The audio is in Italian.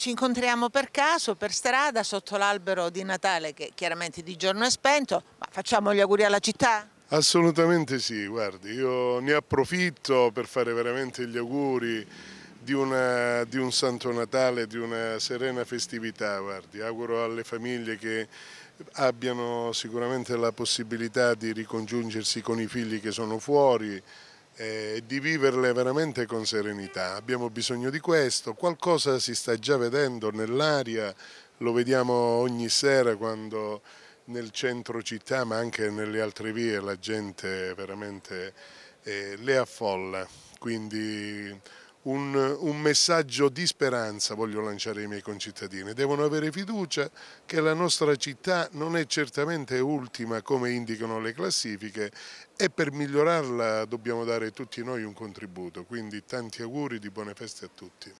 Ci incontriamo per caso, per strada, sotto l'albero di Natale che chiaramente di giorno è spento, ma facciamo gli auguri alla città? Assolutamente sì, guardi, io ne approfitto per fare veramente gli auguri di, una, di, un Santo Natale, di una serena festività, guardi. Auguro alle famiglie che abbiano sicuramente la possibilità di ricongiungersi con i figli che sono fuori, e di viverle veramente con serenità. Abbiamo bisogno di questo, qualcosa si sta già vedendo nell'aria, lo vediamo ogni sera quando nel centro città ma anche nelle altre vie la gente veramente eh, le affolla, quindi un, un, messaggio di speranza voglio lanciare ai miei concittadini. Devono avere fiducia che la nostra città non è certamente ultima come indicano le classifiche e per migliorarla dobbiamo dare tutti noi un contributo. Quindi tanti auguri di buone feste a tutti.